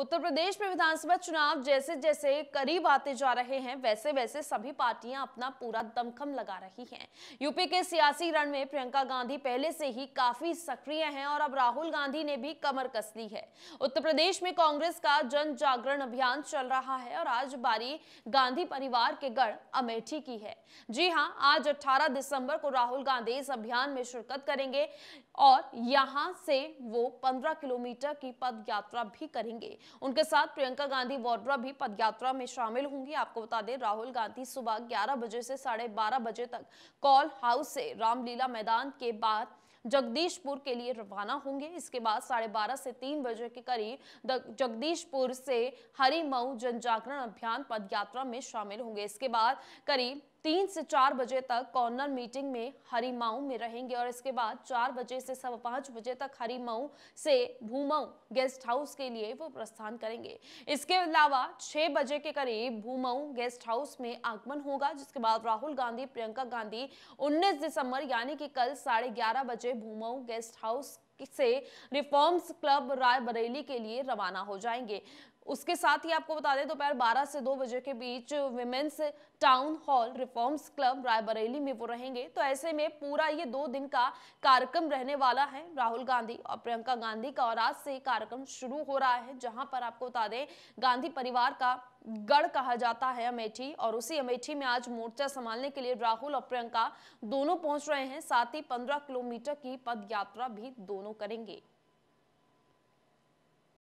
उत्तर प्रदेश में विधानसभा चुनाव जैसे जैसे करीब आते जा रहे हैं वैसे वैसे सभी पार्टियां अपना पूरा दमखम लगा रही हैं यूपी के सियासी रण में प्रियंका गांधी पहले से ही काफी सक्रिय हैं और अब राहुल गांधी ने भी कमर कस ली है उत्तर प्रदेश में कांग्रेस का जन जागरण अभियान चल रहा है और आज बारी गांधी परिवार के गढ़ अमेठी की है जी हाँ आज अठारह दिसंबर को राहुल गांधी इस अभियान में शिरकत करेंगे और यहाँ से वो पंद्रह किलोमीटर की पद यात्रा भी करेंगे उनके साथ प्रियंका गांधी वाड्रा भी पदयात्रा में शामिल होंगी आपको बता दें राहुल गांधी सुबह ग्यारह बजे से साढ़े बजे तक कॉल हाउस से रामलीला मैदान के बाद जगदीशपुर के लिए रवाना होंगे इसके बाद साढ़े बारह से तीन बजे के करीब जगदीशपुर से हरिमऊ जनजागरण अभियान पदयात्रा में शामिल होंगे इसके बाद करीब तीन से चार बजे तक कॉर्नर मीटिंग में हरीमाऊ में रहेंगे और इसके बाद चार बजे से सवा पांच बजे तक हरीमाऊ से भूमऊ गेस्ट हाउस के लिए वो प्रस्थान करेंगे इसके अलावा छह बजे के करीब भूमऊ गेस्ट हाउस में आगमन होगा जिसके बाद राहुल गांधी प्रियंका गांधी उन्नीस दिसंबर यानी कि कल साढ़े बजे भूमऊ गेस्ट हाउस से रिफॉर्म्स क्लब राय बरेली के लिए रवाना हो जाएंगे उसके साथ ही आपको बता दें दोपहर 12 से 2 बजे के बीच women's town hall reforms club Raebareli में वो रहेंगे तो ऐसे में पूरा ये दो दिन का कार्यक्रम रहने वाला है राहुल गांधी और प्रियंका गांधी का और आज से कार्यक्रम शुरू हो रहा है जहां पर आपको बता दें गांधी परिवार का गढ़ कहा जाता है अमेठी और उसी अमेठी में आज मोर्चा संभालने के लिए राहुल और प्रियंका दोनों पहुंच रहे हैं साथ ही पंद्रह किलोमीटर की पद यात्रा भी दोनों करेंगे